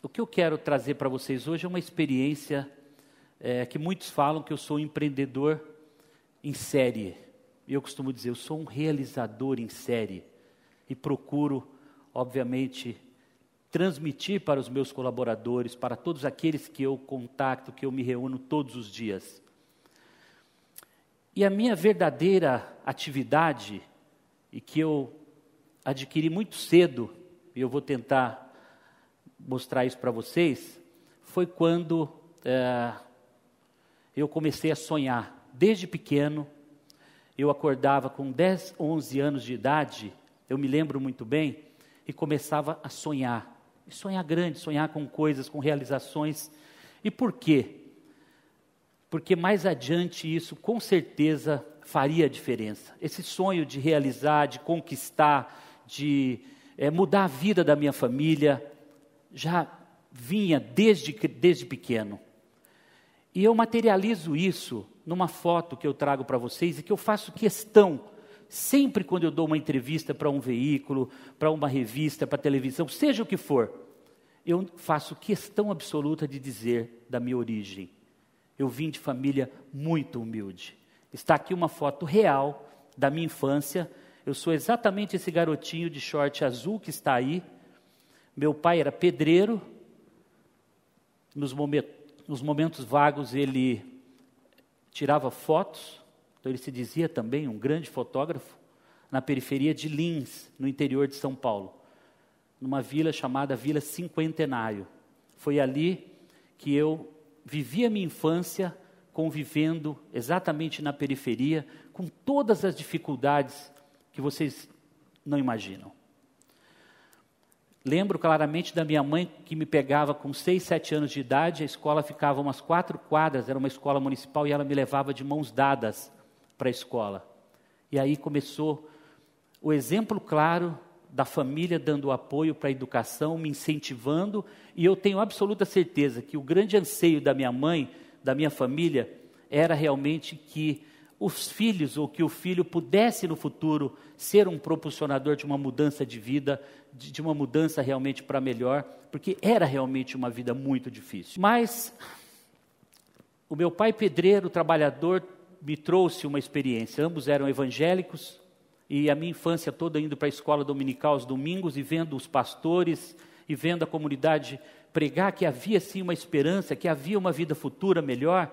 o que eu quero trazer para vocês hoje é uma experiência é, que muitos falam que eu sou um empreendedor em série. Eu costumo dizer, eu sou um realizador em série e procuro, obviamente, transmitir para os meus colaboradores, para todos aqueles que eu contacto, que eu me reúno todos os dias. E a minha verdadeira atividade, e que eu adquiri muito cedo, e eu vou tentar mostrar isso para vocês, foi quando é, eu comecei a sonhar. Desde pequeno, eu acordava com 10, 11 anos de idade, eu me lembro muito bem, e começava a sonhar. E sonhar grande, sonhar com coisas, com realizações. E por quê? Porque mais adiante isso com certeza faria a diferença. Esse sonho de realizar, de conquistar, de é, mudar a vida da minha família, já vinha desde, desde pequeno. E eu materializo isso numa foto que eu trago para vocês e que eu faço questão, sempre quando eu dou uma entrevista para um veículo, para uma revista, para televisão, seja o que for, eu faço questão absoluta de dizer da minha origem. Eu vim de família muito humilde. Está aqui uma foto real da minha infância. Eu sou exatamente esse garotinho de short azul que está aí meu pai era pedreiro, nos momentos, nos momentos vagos ele tirava fotos, então ele se dizia também um grande fotógrafo, na periferia de Lins, no interior de São Paulo, numa vila chamada Vila Cinquentenário. Foi ali que eu vivi a minha infância convivendo exatamente na periferia, com todas as dificuldades que vocês não imaginam. Lembro claramente da minha mãe que me pegava com 6, 7 anos de idade, a escola ficava umas quatro quadras, era uma escola municipal, e ela me levava de mãos dadas para a escola. E aí começou o exemplo claro da família dando apoio para a educação, me incentivando, e eu tenho absoluta certeza que o grande anseio da minha mãe, da minha família, era realmente que os filhos, ou que o filho pudesse no futuro ser um propulsionador de uma mudança de vida, de, de uma mudança realmente para melhor, porque era realmente uma vida muito difícil. Mas o meu pai pedreiro, trabalhador, me trouxe uma experiência. Ambos eram evangélicos e a minha infância toda indo para a escola dominical aos domingos e vendo os pastores e vendo a comunidade pregar que havia sim uma esperança, que havia uma vida futura melhor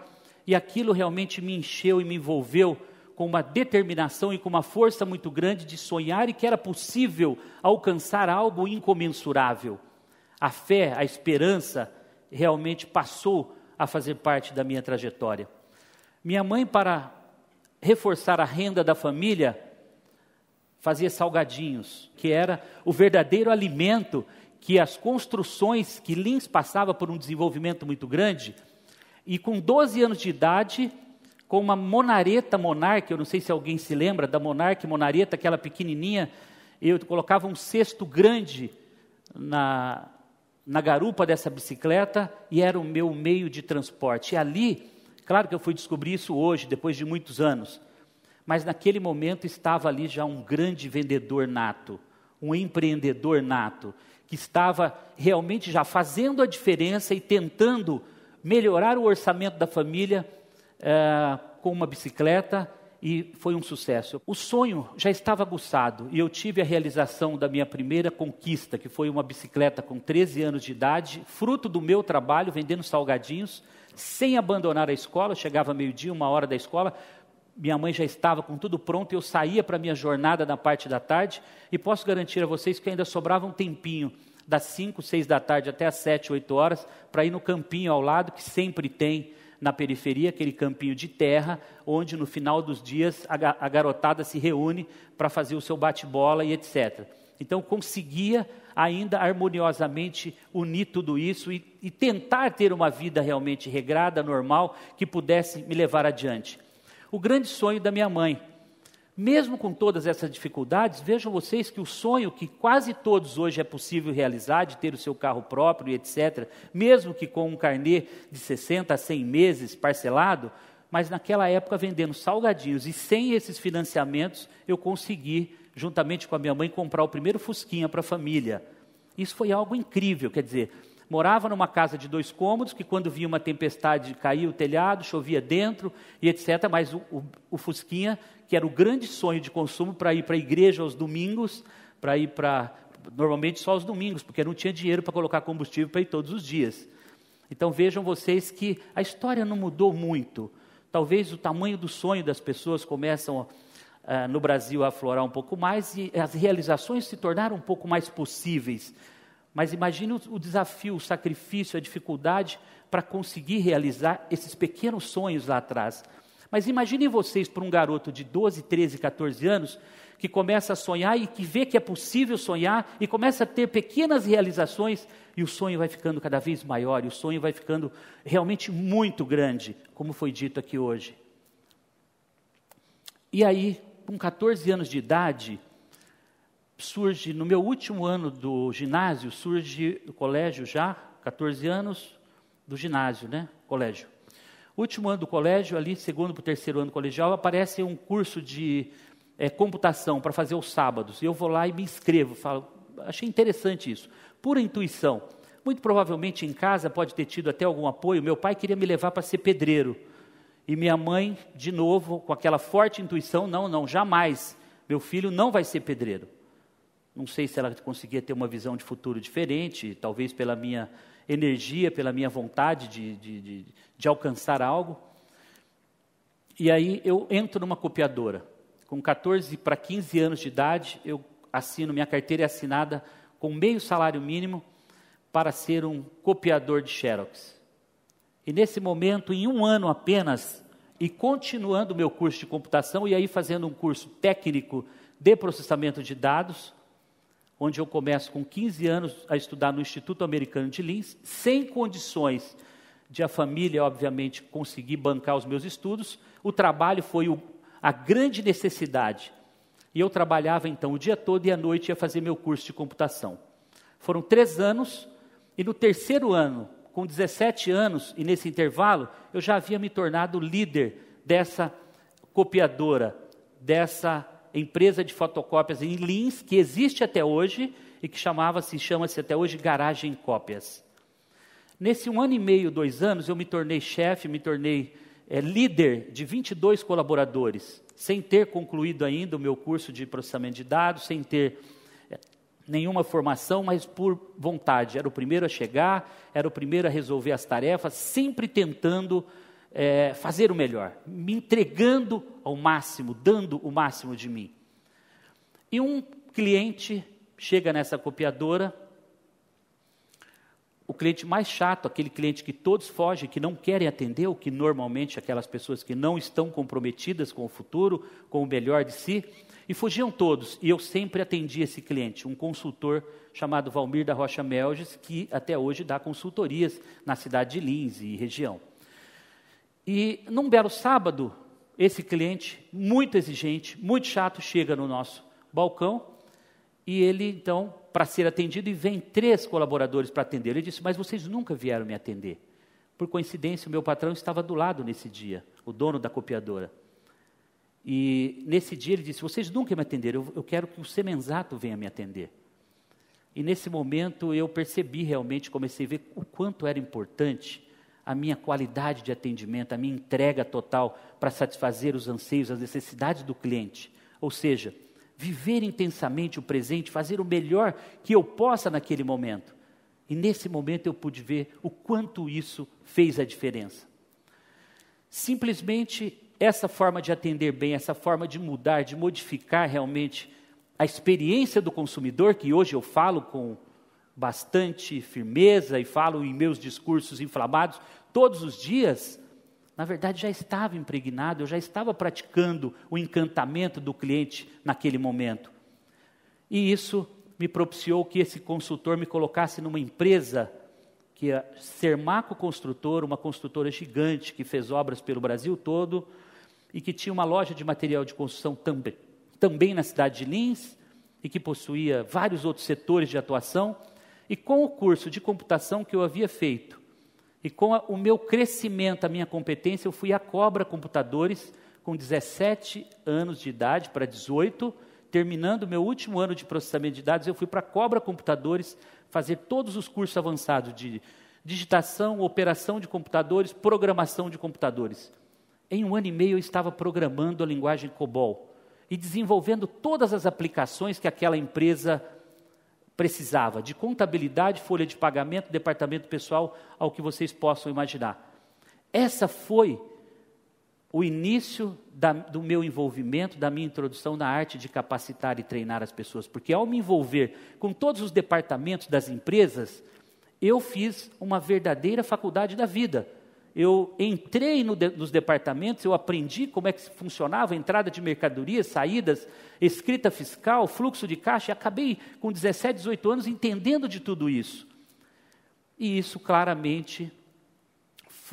e aquilo realmente me encheu e me envolveu com uma determinação e com uma força muito grande de sonhar e que era possível alcançar algo incomensurável. A fé, a esperança realmente passou a fazer parte da minha trajetória. Minha mãe, para reforçar a renda da família, fazia salgadinhos, que era o verdadeiro alimento que as construções que Lins passava por um desenvolvimento muito grande, e com 12 anos de idade, com uma monareta monarca, eu não sei se alguém se lembra da monarca monareta, aquela pequenininha, eu colocava um cesto grande na, na garupa dessa bicicleta e era o meu meio de transporte. E ali, claro que eu fui descobrir isso hoje, depois de muitos anos, mas naquele momento estava ali já um grande vendedor nato, um empreendedor nato, que estava realmente já fazendo a diferença e tentando melhorar o orçamento da família é, com uma bicicleta e foi um sucesso. O sonho já estava aguçado e eu tive a realização da minha primeira conquista, que foi uma bicicleta com 13 anos de idade, fruto do meu trabalho vendendo salgadinhos, sem abandonar a escola. Eu chegava meio-dia, uma hora da escola, minha mãe já estava com tudo pronto, e eu saía para minha jornada na parte da tarde e posso garantir a vocês que ainda sobrava um tempinho das 5, 6 da tarde até as 7, 8 horas, para ir no campinho ao lado, que sempre tem na periferia, aquele campinho de terra, onde no final dos dias a, garotada se reúne para fazer o seu bate-bola e etc. Então conseguia ainda harmoniosamente unir tudo isso e, e tentar ter uma vida realmente regrada, normal, que pudesse me levar adiante. O grande sonho da minha mãe, mesmo com todas essas dificuldades, vejam vocês que o sonho que quase todos hoje é possível realizar, de ter o seu carro próprio, etc., mesmo que com um carnê de 60 a 100 meses parcelado, mas naquela época vendendo salgadinhos e sem esses financiamentos, eu consegui, juntamente com a minha mãe, comprar o primeiro Fusquinha para a família. Isso foi algo incrível, quer dizer, Morava numa casa de dois cômodos, que quando vinha uma tempestade caía o telhado, chovia dentro e etc. Mas o, o, o Fusquinha, que era o grande sonho de consumo para ir para a igreja aos domingos, para ir para. Normalmente só aos domingos, porque não tinha dinheiro para colocar combustível para ir todos os dias. Então vejam vocês que a história não mudou muito. Talvez o tamanho do sonho das pessoas começam uh, no Brasil a aflorar um pouco mais e as realizações se tornaram um pouco mais possíveis mas imagine o desafio, o sacrifício, a dificuldade para conseguir realizar esses pequenos sonhos lá atrás. Mas imaginem vocês para um garoto de 12, 13, 14 anos que começa a sonhar e que vê que é possível sonhar e começa a ter pequenas realizações e o sonho vai ficando cada vez maior e o sonho vai ficando realmente muito grande, como foi dito aqui hoje. E aí, com 14 anos de idade, surge, no meu último ano do ginásio, surge o colégio já, 14 anos do ginásio, né? Colégio. Último ano do colégio, ali, segundo para o terceiro ano colegial, aparece um curso de é, computação para fazer aos sábados. E eu vou lá e me inscrevo. Falo, achei interessante isso. Pura intuição. Muito provavelmente em casa pode ter tido até algum apoio. Meu pai queria me levar para ser pedreiro. E minha mãe, de novo, com aquela forte intuição, não, não, jamais. Meu filho não vai ser pedreiro. Não sei se ela conseguia ter uma visão de futuro diferente, talvez pela minha energia, pela minha vontade de, de, de, de alcançar algo. E aí eu entro numa copiadora. Com 14 para 15 anos de idade, eu assino, minha carteira é assinada com meio salário mínimo para ser um copiador de Xerox. E nesse momento, em um ano apenas, e continuando o meu curso de computação, e aí fazendo um curso técnico de processamento de dados, onde eu começo com 15 anos a estudar no Instituto Americano de Linz, sem condições de a família, obviamente, conseguir bancar os meus estudos. O trabalho foi o, a grande necessidade. E eu trabalhava então o dia todo e à noite ia fazer meu curso de computação. Foram três anos, e no terceiro ano, com 17 anos, e nesse intervalo, eu já havia me tornado líder dessa copiadora, dessa empresa de fotocópias em Lins, que existe até hoje e que chamava-se, chama-se até hoje Garagem Cópias. Nesse um ano e meio, dois anos, eu me tornei chefe, me tornei é, líder de 22 colaboradores, sem ter concluído ainda o meu curso de processamento de dados, sem ter é, nenhuma formação, mas por vontade. Era o primeiro a chegar, era o primeiro a resolver as tarefas, sempre tentando é, fazer o melhor, me entregando ao máximo, dando o máximo de mim. E um cliente chega nessa copiadora, o cliente mais chato, aquele cliente que todos fogem, que não querem atender, o que normalmente aquelas pessoas que não estão comprometidas com o futuro, com o melhor de si, e fugiam todos. E eu sempre atendi esse cliente, um consultor chamado Valmir da Rocha Melges, que até hoje dá consultorias na cidade de Lins e região. E num belo sábado, esse cliente, muito exigente, muito chato, chega no nosso balcão e ele, então, para ser atendido, e vem três colaboradores para atender. Ele disse: Mas vocês nunca vieram me atender. Por coincidência, o meu patrão estava do lado nesse dia, o dono da copiadora. E nesse dia ele disse: Vocês nunca me atenderam, eu, eu quero que o Semenzato venha me atender. E nesse momento eu percebi realmente, comecei a ver o quanto era importante a minha qualidade de atendimento, a minha entrega total para satisfazer os anseios, as necessidades do cliente. Ou seja, viver intensamente o presente, fazer o melhor que eu possa naquele momento. E nesse momento eu pude ver o quanto isso fez a diferença. Simplesmente essa forma de atender bem, essa forma de mudar, de modificar realmente a experiência do consumidor, que hoje eu falo com bastante firmeza e falo em meus discursos inflamados todos os dias, na verdade já estava impregnado, eu já estava praticando o encantamento do cliente naquele momento. E isso me propiciou que esse consultor me colocasse numa empresa que é Sermaco Construtor, uma construtora gigante que fez obras pelo Brasil todo e que tinha uma loja de material de construção também, também na cidade de Lins e que possuía vários outros setores de atuação e com o curso de computação que eu havia feito, e com a, o meu crescimento, a minha competência, eu fui à Cobra Computadores com 17 anos de idade para 18, terminando meu último ano de processamento de dados, eu fui para a Cobra Computadores fazer todos os cursos avançados de digitação, operação de computadores, programação de computadores. Em um ano e meio eu estava programando a linguagem COBOL e desenvolvendo todas as aplicações que aquela empresa precisava de contabilidade, folha de pagamento, departamento pessoal, ao que vocês possam imaginar. Essa foi o início da, do meu envolvimento, da minha introdução na arte de capacitar e treinar as pessoas, porque ao me envolver com todos os departamentos das empresas, eu fiz uma verdadeira faculdade da vida eu entrei no de, nos departamentos, eu aprendi como é que funcionava entrada de mercadorias, saídas, escrita fiscal, fluxo de caixa, e acabei com 17, 18 anos entendendo de tudo isso. E isso claramente,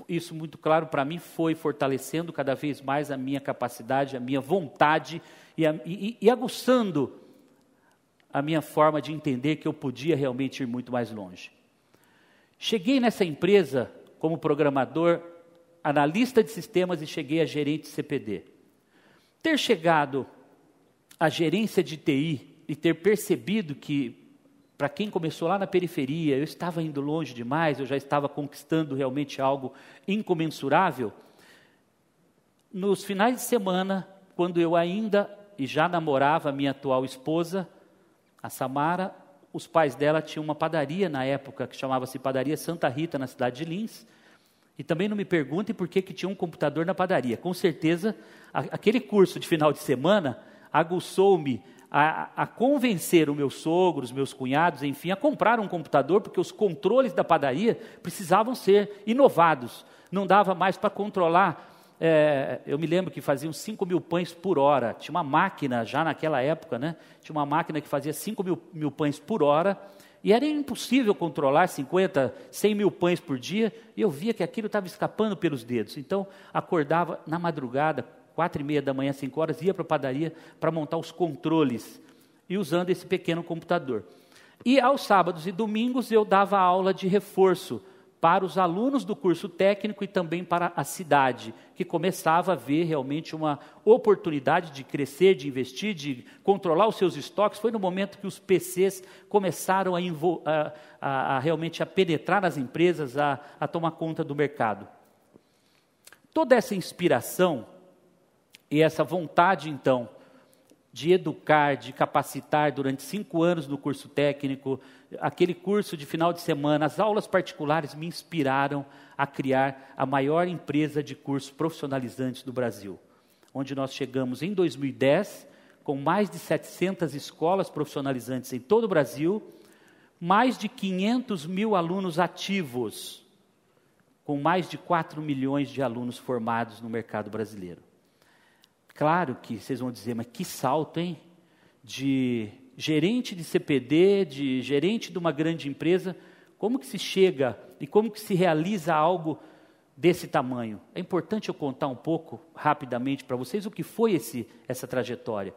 isso muito claro para mim, foi fortalecendo cada vez mais a minha capacidade, a minha vontade e, a, e, e aguçando a minha forma de entender que eu podia realmente ir muito mais longe. Cheguei nessa empresa como programador, analista de sistemas e cheguei a gerente de CPD. Ter chegado à gerência de TI e ter percebido que, para quem começou lá na periferia, eu estava indo longe demais, eu já estava conquistando realmente algo incomensurável. Nos finais de semana, quando eu ainda e já namorava a minha atual esposa, a Samara, os pais dela tinham uma padaria na época que chamava-se Padaria Santa Rita, na cidade de Lins. E também não me perguntem por que, que tinha um computador na padaria. Com certeza, a, aquele curso de final de semana aguçou-me a, a, convencer o meu sogro, os meus cunhados, enfim, a comprar um computador, porque os controles da padaria precisavam ser inovados. Não dava mais para controlar é, eu me lembro que faziam 5 mil pães por hora. Tinha uma máquina já naquela época, né? Tinha uma máquina que fazia 5 mil, mil pães por hora. E era impossível controlar 50, 100 mil pães por dia. E eu via que aquilo estava escapando pelos dedos. Então, acordava na madrugada, quatro e meia da manhã, cinco horas, ia para a padaria para montar os controles e usando esse pequeno computador. E aos sábados e domingos eu dava aula de reforço para os alunos do curso técnico e também para a cidade, que começava a ver realmente uma oportunidade de crescer, de investir, de controlar os seus estoques. Foi no momento que os PCs começaram a, a, a, a realmente a penetrar nas empresas, a, a tomar conta do mercado. Toda essa inspiração e essa vontade, então, de educar, de capacitar durante cinco anos no curso técnico, aquele curso de final de semana, as aulas particulares me inspiraram a criar a maior empresa de cursos profissionalizantes do Brasil, onde nós chegamos em 2010 com mais de 700 escolas profissionalizantes em todo o Brasil, mais de 500 mil alunos ativos, com mais de 4 milhões de alunos formados no mercado brasileiro. Claro que vocês vão dizer, mas que salto, hein? De gerente de CPD, de gerente de uma grande empresa, como que se chega e como que se realiza algo desse tamanho? É importante eu contar um pouco rapidamente para vocês o que foi esse, essa trajetória,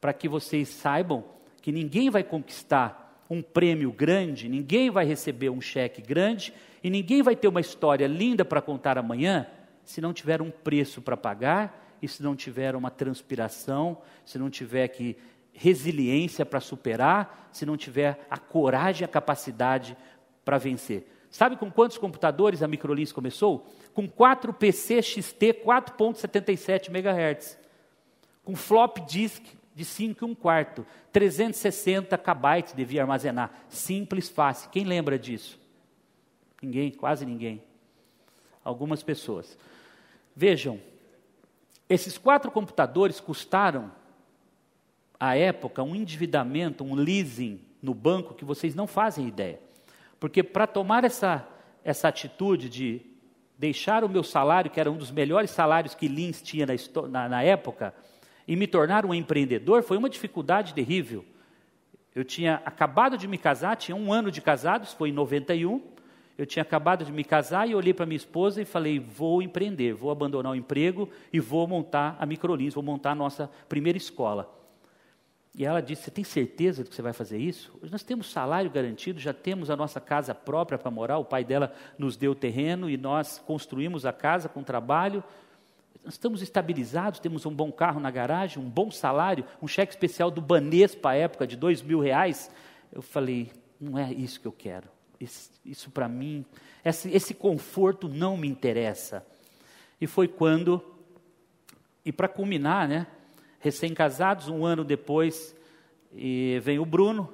para que vocês saibam que ninguém vai conquistar um prêmio grande, ninguém vai receber um cheque grande e ninguém vai ter uma história linda para contar amanhã se não tiver um preço para pagar e se não tiver uma transpiração, se não tiver que resiliência para superar, se não tiver a coragem, a capacidade para vencer. Sabe com quantos computadores a Microlins começou? Com 4 PC XT 4.77 MHz. Com flop disk de 5 e 1 quarto, 360 KB devia armazenar. Simples, fácil. Quem lembra disso? Ninguém, quase ninguém. Algumas pessoas. Vejam, esses quatro computadores custaram, à época, um endividamento, um leasing no banco que vocês não fazem ideia. Porque para tomar essa, essa atitude de deixar o meu salário, que era um dos melhores salários que Lins tinha na, na, na época, e me tornar um empreendedor, foi uma dificuldade terrível. Eu tinha acabado de me casar, tinha um ano de casados, foi em 91. Eu tinha acabado de me casar e olhei para minha esposa e falei: vou empreender, vou abandonar o emprego e vou montar a Microlins, vou montar a nossa primeira escola. E ela disse: Você tem certeza de que você vai fazer isso? Nós temos salário garantido, já temos a nossa casa própria para morar. O pai dela nos deu o terreno e nós construímos a casa com trabalho. Nós estamos estabilizados, temos um bom carro na garagem, um bom salário, um cheque especial do Banespa à época de dois mil reais. Eu falei: Não é isso que eu quero isso, isso para mim, esse, esse conforto não me interessa. E foi quando, e para culminar, né, recém-casados, um ano depois, vem o Bruno,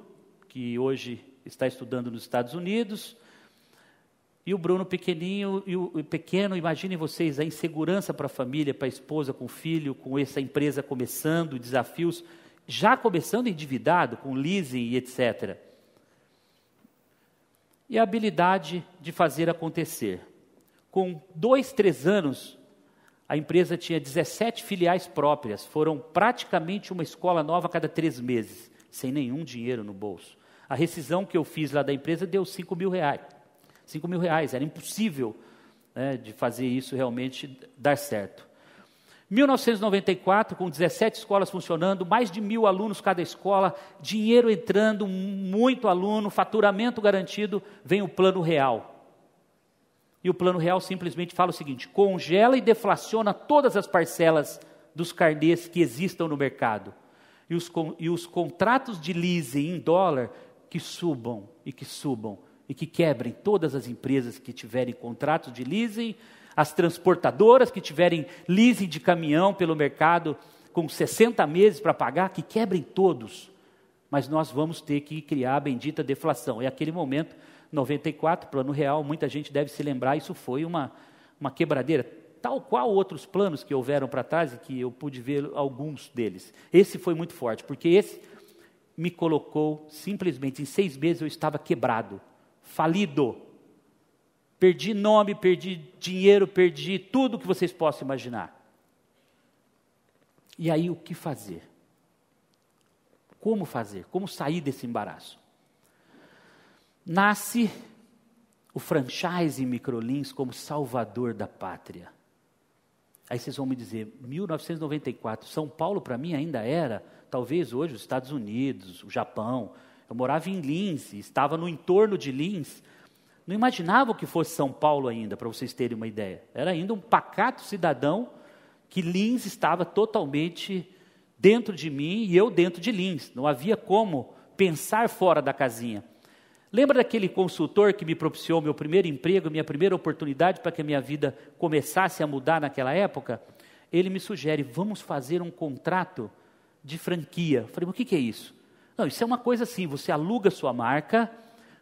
que hoje está estudando nos Estados Unidos, e o Bruno pequenininho e o pequeno, imaginem vocês a insegurança para a família, para a esposa, com o filho, com essa empresa começando, desafios, já começando endividado, com leasing e etc e a habilidade de fazer acontecer. Com dois, três anos, a empresa tinha 17 filiais próprias, foram praticamente uma escola nova a cada três meses, sem nenhum dinheiro no bolso. A rescisão que eu fiz lá da empresa deu 5 mil reais. 5 mil reais, era impossível né, de fazer isso realmente dar certo. 1994, com 17 escolas funcionando, mais de mil alunos cada escola, dinheiro entrando, muito aluno, faturamento garantido, vem o plano real. E o plano real simplesmente fala o seguinte: congela e deflaciona todas as parcelas dos carnês que existam no mercado. E os, e os contratos de leasing em dólar que subam e que subam e que quebrem todas as empresas que tiverem contratos de leasing as transportadoras que tiverem leasing de caminhão pelo mercado com 60 meses para pagar, que quebrem todos. Mas nós vamos ter que criar a bendita deflação. É aquele momento, 94, plano real, muita gente deve se lembrar, isso foi uma, uma quebradeira, tal qual outros planos que houveram para trás e que eu pude ver alguns deles. Esse foi muito forte, porque esse me colocou simplesmente, em seis meses eu estava quebrado, falido perdi nome, perdi dinheiro, perdi tudo que vocês possam imaginar. E aí o que fazer? Como fazer? Como sair desse embaraço? Nasce o franchise Microlins como salvador da pátria. Aí vocês vão me dizer, 1994, São Paulo para mim ainda era, talvez hoje, os Estados Unidos, o Japão. Eu morava em Lins, estava no entorno de Lins, não imaginava que fosse São Paulo ainda, para vocês terem uma ideia. Era ainda um pacato cidadão que Lins estava totalmente dentro de mim e eu dentro de Lins. Não havia como pensar fora da casinha. Lembra daquele consultor que me propiciou meu primeiro emprego, minha primeira oportunidade para que a minha vida começasse a mudar naquela época? Ele me sugere: vamos fazer um contrato de franquia. Eu falei, o que, que é isso? Não, isso é uma coisa assim: você aluga sua marca,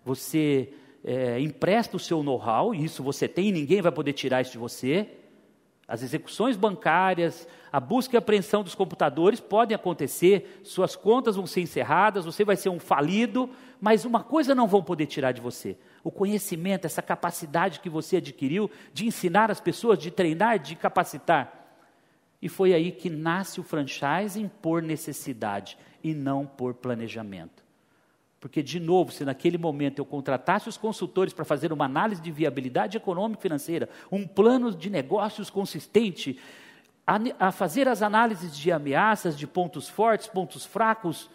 você é, empresta o seu know-how, e isso você tem, e ninguém vai poder tirar isso de você. As execuções bancárias, a busca e apreensão dos computadores podem acontecer, suas contas vão ser encerradas, você vai ser um falido, mas uma coisa não vão poder tirar de você: o conhecimento, essa capacidade que você adquiriu de ensinar as pessoas, de treinar, de capacitar. E foi aí que nasce o franchising por necessidade e não por planejamento. Porque, de novo, se naquele momento eu contratasse os consultores para fazer uma análise de viabilidade econômica e financeira, um plano de negócios consistente, a, a fazer as análises de ameaças, de pontos fortes, pontos fracos,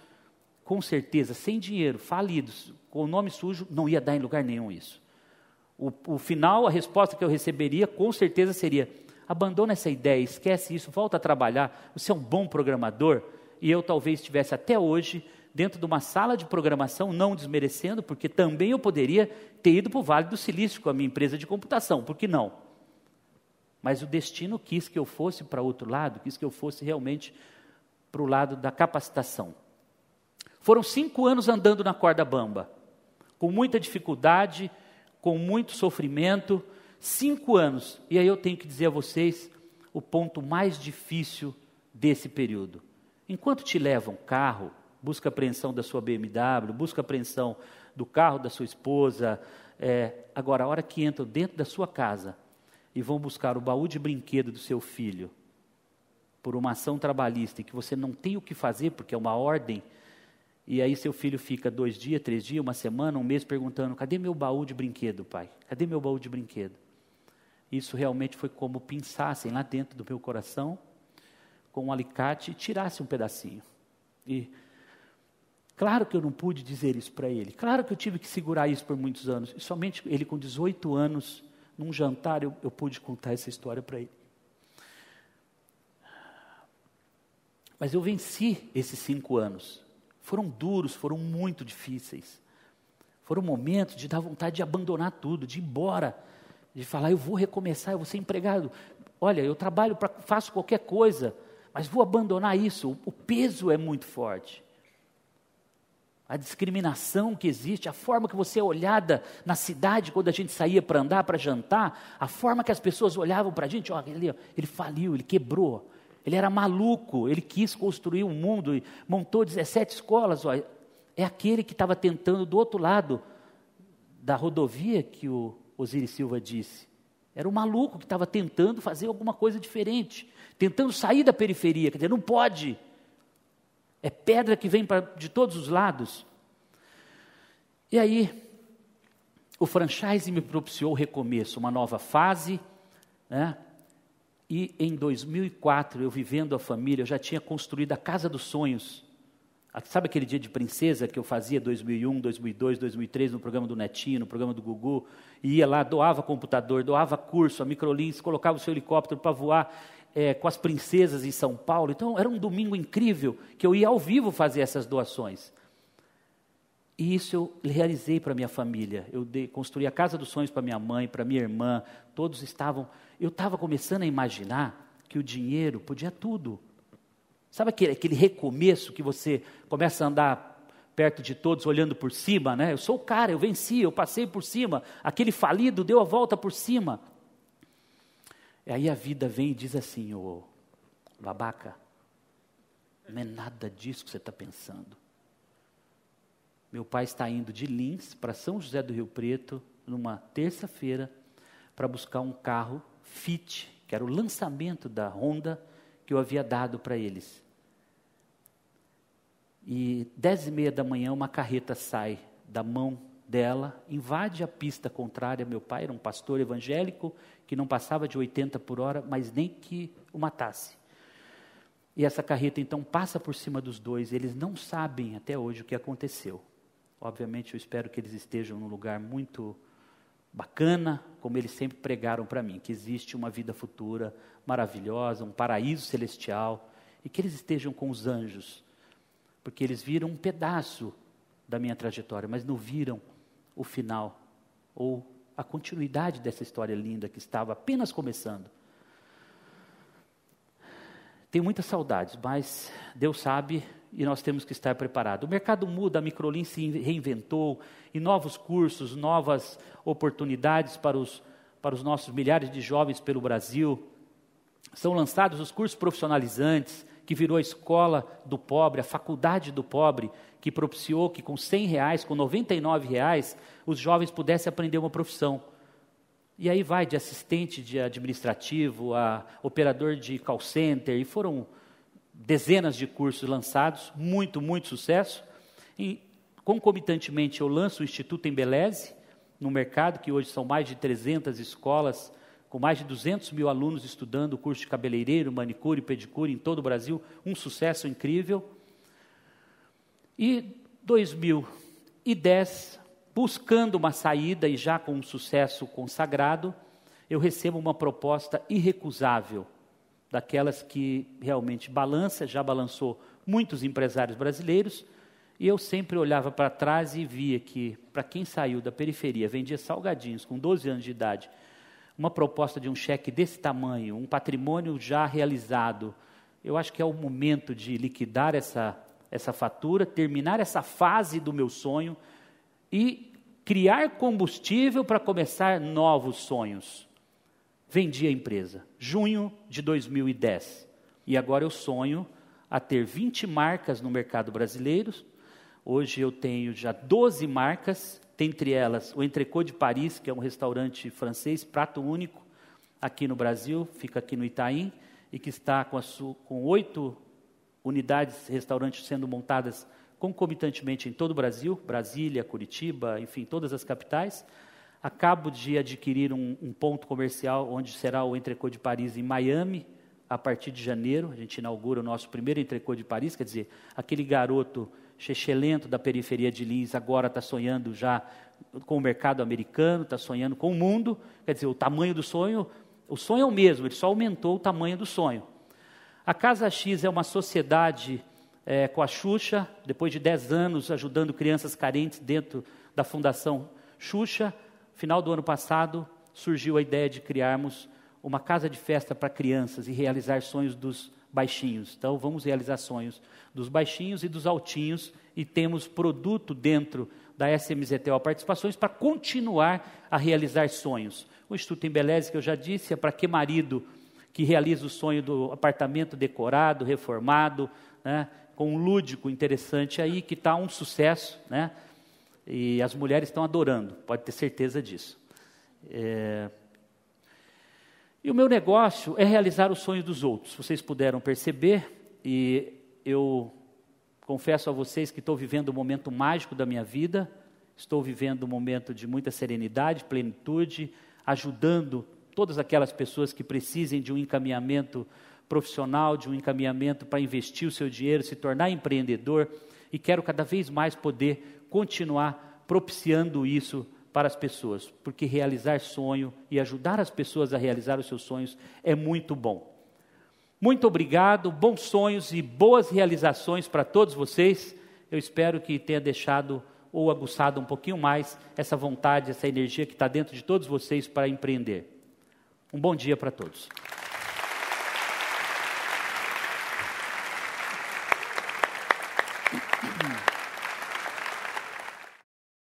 com certeza, sem dinheiro, falidos, com o nome sujo, não ia dar em lugar nenhum isso. O, o, final, a resposta que eu receberia, com certeza seria: abandona essa ideia, esquece isso, volta a trabalhar. Você é um bom programador. E eu talvez estivesse até hoje dentro de uma sala de programação, não desmerecendo, porque também eu poderia ter ido para o Vale do Silício com a minha empresa de computação, por que não? Mas o destino quis que eu fosse para outro lado, quis que eu fosse realmente para o lado da capacitação. Foram cinco anos andando na corda bamba, com muita dificuldade, com muito sofrimento, cinco anos. E aí eu tenho que dizer a vocês o ponto mais difícil desse período. Enquanto te levam carro, busca apreensão da sua BMW, busca apreensão do carro da sua esposa. É, agora, a hora que entram dentro da sua casa e vão buscar o baú de brinquedo do seu filho por uma ação trabalhista e que você não tem o que fazer porque é uma ordem, e aí seu filho fica dois dias, três dias, uma semana, um mês perguntando: cadê meu baú de brinquedo, pai? Cadê meu baú de brinquedo? Isso realmente foi como pinçassem lá dentro do meu coração com um alicate e tirasse um pedacinho. E Claro que eu não pude dizer isso para ele. Claro que eu tive que segurar isso por muitos anos. E somente ele, com 18 anos, num jantar, eu, eu pude contar essa história para ele. Mas eu venci esses cinco anos. Foram duros, foram muito difíceis. Foram momentos de dar vontade de abandonar tudo, de ir embora, de falar: eu vou recomeçar, eu vou ser empregado. Olha, eu trabalho, pra, faço qualquer coisa, mas vou abandonar isso. o, o peso é muito forte a discriminação que existe, a forma que você é olhada na cidade quando a gente saía para andar, para jantar, a forma que as pessoas olhavam para a gente, ó, ele, ele faliu, ele quebrou, ele era maluco, ele quis construir um mundo e montou 17 escolas. Ó, é aquele que estava tentando do outro lado da rodovia que o Osiris Silva disse. Era um maluco que estava tentando fazer alguma coisa diferente, tentando sair da periferia, quer dizer, não pode é pedra que vem pra, de todos os lados. E aí, o franchise me propiciou o recomeço, uma nova fase, né? E em 2004, eu vivendo a família, eu já tinha construído a casa dos sonhos. Sabe aquele dia de princesa que eu fazia 2001, 2002, 2003 no programa do Netinho, no programa do Gugu? E ia lá, doava computador, doava curso, a Microlins, colocava o seu helicóptero para voar é, com as princesas em São Paulo. Então era um domingo incrível que eu ia ao vivo fazer essas doações. E isso eu realizei para minha família. Eu dei, construí a casa dos sonhos para minha mãe, para minha irmã. Todos estavam. Eu estava começando a imaginar que o dinheiro podia tudo. Sabe aquele, aquele recomeço que você começa a andar perto de todos, olhando por cima, né? Eu sou o cara, eu venci, eu passei por cima. Aquele falido deu a volta por cima. E aí a vida vem e diz assim, ô babaca, não é nada disso que você está pensando. Meu pai está indo de Lins para São José do Rio Preto numa terça-feira para buscar um carro Fit, que era o lançamento da Honda que eu havia dado para eles. E dez e meia da manhã uma carreta sai da mão dela invade a pista contrária. Meu pai era um pastor evangélico que não passava de 80 por hora, mas nem que o matasse. E essa carreta então passa por cima dos dois, eles não sabem até hoje o que aconteceu. Obviamente, eu espero que eles estejam num lugar muito bacana, como eles sempre pregaram para mim, que existe uma vida futura maravilhosa, um paraíso celestial, e que eles estejam com os anjos, porque eles viram um pedaço da minha trajetória, mas não viram o final ou a continuidade dessa história linda que estava apenas começando. Tenho muitas saudades, mas Deus sabe e nós temos que estar preparados. O mercado muda, a Microlin se reinventou e novos cursos, novas oportunidades para os, para os nossos milhares de jovens pelo Brasil. São lançados os cursos profissionalizantes, que virou a escola do pobre, a faculdade do pobre, que propiciou que com 100 reais, com 99 reais, os jovens pudessem aprender uma profissão. E aí vai de assistente de administrativo a operador de call center, e foram dezenas de cursos lançados, muito, muito sucesso. E concomitantemente eu lanço o Instituto Embeleze, no mercado, que hoje são mais de 300 escolas com mais de 200 mil alunos estudando o curso de cabeleireiro, manicure, pedicure em todo o Brasil, um sucesso incrível. E 2010, buscando uma saída e já com um sucesso consagrado, eu recebo uma proposta irrecusável, daquelas que realmente balança, já balançou muitos empresários brasileiros, e eu sempre olhava para trás e via que, para quem saiu da periferia, vendia salgadinhos com 12 anos de idade uma proposta de um cheque desse tamanho, um patrimônio já realizado, eu acho que é o momento de liquidar essa, essa fatura, terminar essa fase do meu sonho e criar combustível para começar novos sonhos. Vendi a empresa, junho de 2010. E agora eu sonho a ter 20 marcas no mercado brasileiro. Hoje eu tenho já 12 marcas dentre elas o Entrecôte de Paris, que é um restaurante francês, prato único, aqui no Brasil, fica aqui no Itaim, e que está com, com oito unidades, restaurantes sendo montadas concomitantemente em todo o Brasil, Brasília, Curitiba, enfim, todas as capitais. Acabo de adquirir um, um ponto comercial onde será o Entrecô de Paris em Miami, a partir de janeiro. A gente inaugura o nosso primeiro Entrecô de Paris, quer dizer, aquele garoto Chechelento da periferia de Lins agora está sonhando já com o mercado americano, está sonhando com o mundo. Quer dizer, o tamanho do sonho, o sonho é o mesmo, ele só aumentou o tamanho do sonho. A Casa X é uma sociedade é, com a Xuxa, depois de 10 anos ajudando crianças carentes dentro da Fundação Xuxa. Final do ano passado surgiu a ideia de criarmos uma casa de festa para crianças e realizar sonhos dos baixinhos. Então, vamos realizar sonhos dos baixinhos e dos altinhos e temos produto dentro da SMZTO Participações para continuar a realizar sonhos. O Instituto Embeleze, que eu já disse, é para que marido que realiza o sonho do apartamento decorado, reformado, né, com um lúdico interessante aí, que está um sucesso, né, e as mulheres estão adorando, pode ter certeza disso. É, e o meu negócio é realizar os sonhos dos outros. Vocês puderam perceber, e eu confesso a vocês que estou vivendo um momento mágico da minha vida, estou vivendo um momento de muita serenidade, plenitude, ajudando todas aquelas pessoas que precisem de um encaminhamento profissional, de um encaminhamento para investir o seu dinheiro, se tornar empreendedor, e quero cada vez mais poder continuar propiciando isso para as pessoas, porque realizar sonho e ajudar as pessoas a realizar os seus sonhos é muito bom. Muito obrigado, bons sonhos e boas realizações para todos vocês. Eu espero que tenha deixado ou aguçado um pouquinho mais essa vontade, essa energia que está dentro de todos vocês para empreender. Um bom dia para todos.